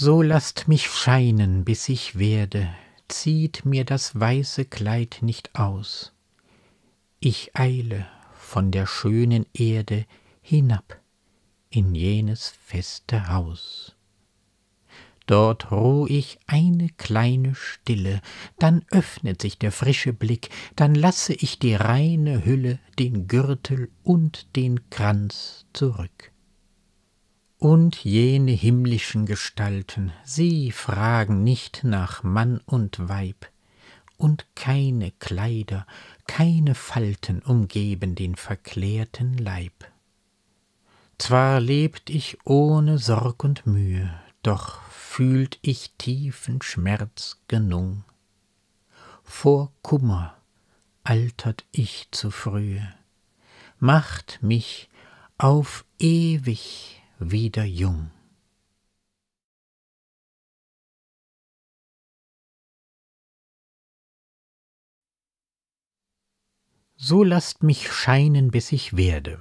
So lasst mich scheinen, bis ich werde, zieht mir das weiße Kleid nicht aus. Ich eile von der schönen Erde hinab in jenes feste Haus. Dort ruh ich eine kleine Stille, dann öffnet sich der frische Blick, dann lasse ich die reine Hülle, den Gürtel und den Kranz zurück und jene himmlischen Gestalten, sie fragen nicht nach Mann und Weib, und keine Kleider, keine Falten umgeben den verklärten Leib. Zwar lebt ich ohne Sorg und Mühe, doch fühlt ich tiefen Schmerz genung. Vor Kummer altert ich zu frühe, macht mich auf ewig wieder jung. So lasst mich scheinen, bis ich werde.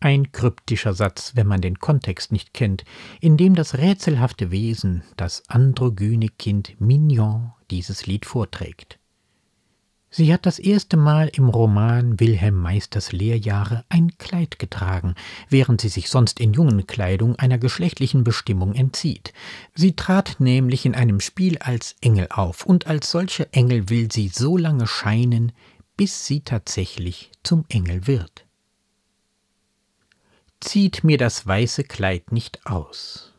Ein kryptischer Satz, wenn man den Kontext nicht kennt, in dem das rätselhafte Wesen, das androgyne Kind Mignon, dieses Lied vorträgt. Sie hat das erste Mal im Roman Wilhelm Meisters Lehrjahre ein Kleid getragen, während sie sich sonst in jungen Kleidung einer geschlechtlichen Bestimmung entzieht. Sie trat nämlich in einem Spiel als Engel auf, und als solche Engel will sie so lange scheinen, bis sie tatsächlich zum Engel wird. Zieht mir das weiße Kleid nicht aus,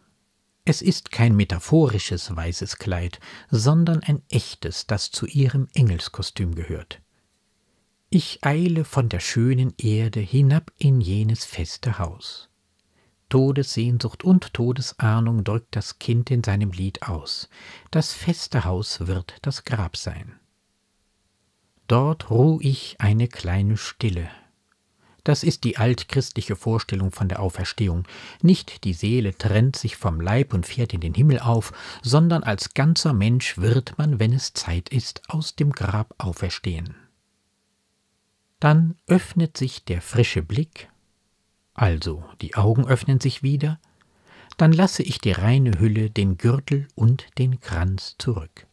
es ist kein metaphorisches weißes Kleid, sondern ein echtes, das zu ihrem Engelskostüm gehört. Ich eile von der schönen Erde hinab in jenes feste Haus. Todessehnsucht und Todesahnung drückt das Kind in seinem Lied aus. Das feste Haus wird das Grab sein. Dort ruh ich eine kleine Stille, das ist die altchristliche Vorstellung von der Auferstehung. Nicht die Seele trennt sich vom Leib und fährt in den Himmel auf, sondern als ganzer Mensch wird man, wenn es Zeit ist, aus dem Grab auferstehen. Dann öffnet sich der frische Blick, also die Augen öffnen sich wieder, dann lasse ich die reine Hülle, den Gürtel und den Kranz zurück.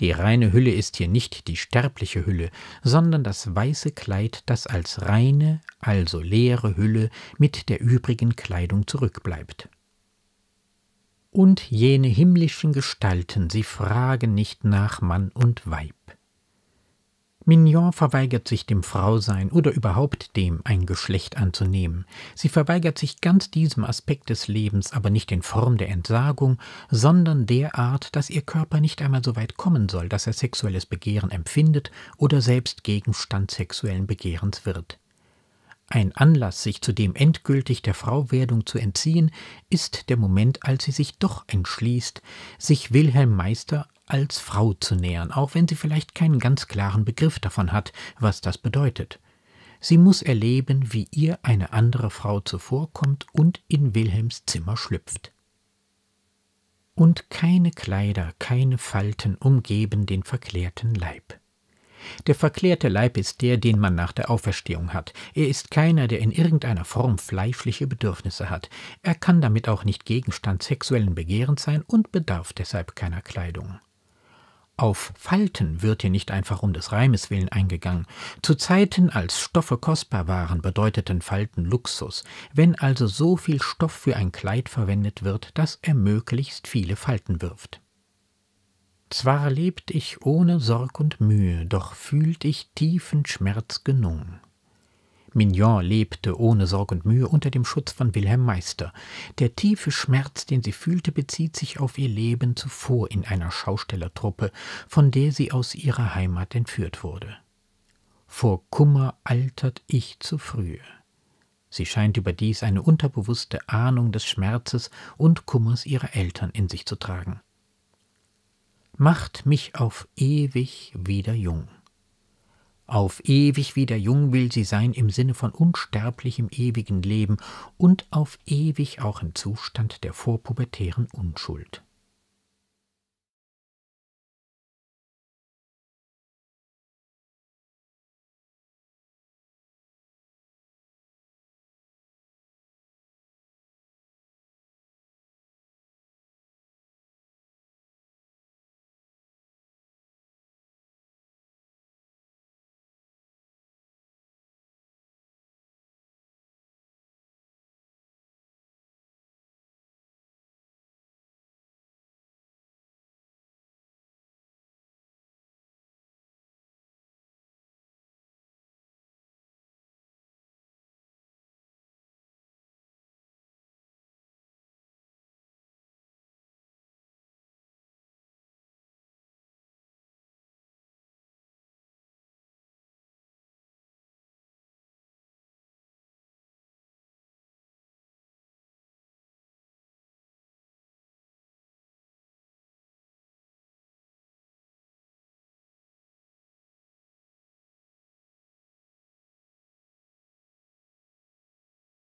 Die reine Hülle ist hier nicht die sterbliche Hülle, sondern das weiße Kleid, das als reine, also leere Hülle mit der übrigen Kleidung zurückbleibt. Und jene himmlischen Gestalten, sie fragen nicht nach Mann und Weib. Mignon verweigert sich dem Frausein oder überhaupt dem, ein Geschlecht anzunehmen. Sie verweigert sich ganz diesem Aspekt des Lebens, aber nicht in Form der Entsagung, sondern derart, dass ihr Körper nicht einmal so weit kommen soll, dass er sexuelles Begehren empfindet oder selbst Gegenstand sexuellen Begehrens wird. Ein Anlass, sich zudem endgültig der Frauwerdung zu entziehen, ist der Moment, als sie sich doch entschließt, sich Wilhelm Meister als Frau zu nähern, auch wenn sie vielleicht keinen ganz klaren Begriff davon hat, was das bedeutet. Sie muss erleben, wie ihr eine andere Frau zuvorkommt und in Wilhelms Zimmer schlüpft. Und keine Kleider, keine Falten umgeben den verklärten Leib. Der verklärte Leib ist der, den man nach der Auferstehung hat. Er ist keiner, der in irgendeiner Form fleischliche Bedürfnisse hat. Er kann damit auch nicht Gegenstand sexuellen Begehrens sein und bedarf deshalb keiner Kleidung. Auf Falten wird hier nicht einfach um des Reimes willen eingegangen. Zu Zeiten, als Stoffe kostbar waren, bedeuteten Falten Luxus. Wenn also so viel Stoff für ein Kleid verwendet wird, dass er möglichst viele Falten wirft. Zwar lebt ich ohne Sorg und Mühe, doch fühlt ich tiefen Schmerz genungen. Mignon lebte ohne Sorg und Mühe unter dem Schutz von Wilhelm Meister. Der tiefe Schmerz, den sie fühlte, bezieht sich auf ihr Leben zuvor in einer Schaustellertruppe, von der sie aus ihrer Heimat entführt wurde. Vor Kummer altert ich zu früh. Sie scheint überdies eine unterbewusste Ahnung des Schmerzes und Kummers ihrer Eltern in sich zu tragen. Macht mich auf ewig wieder jung. Auf ewig wieder jung will sie sein im Sinne von unsterblichem ewigen Leben und auf ewig auch im Zustand der vorpubertären Unschuld.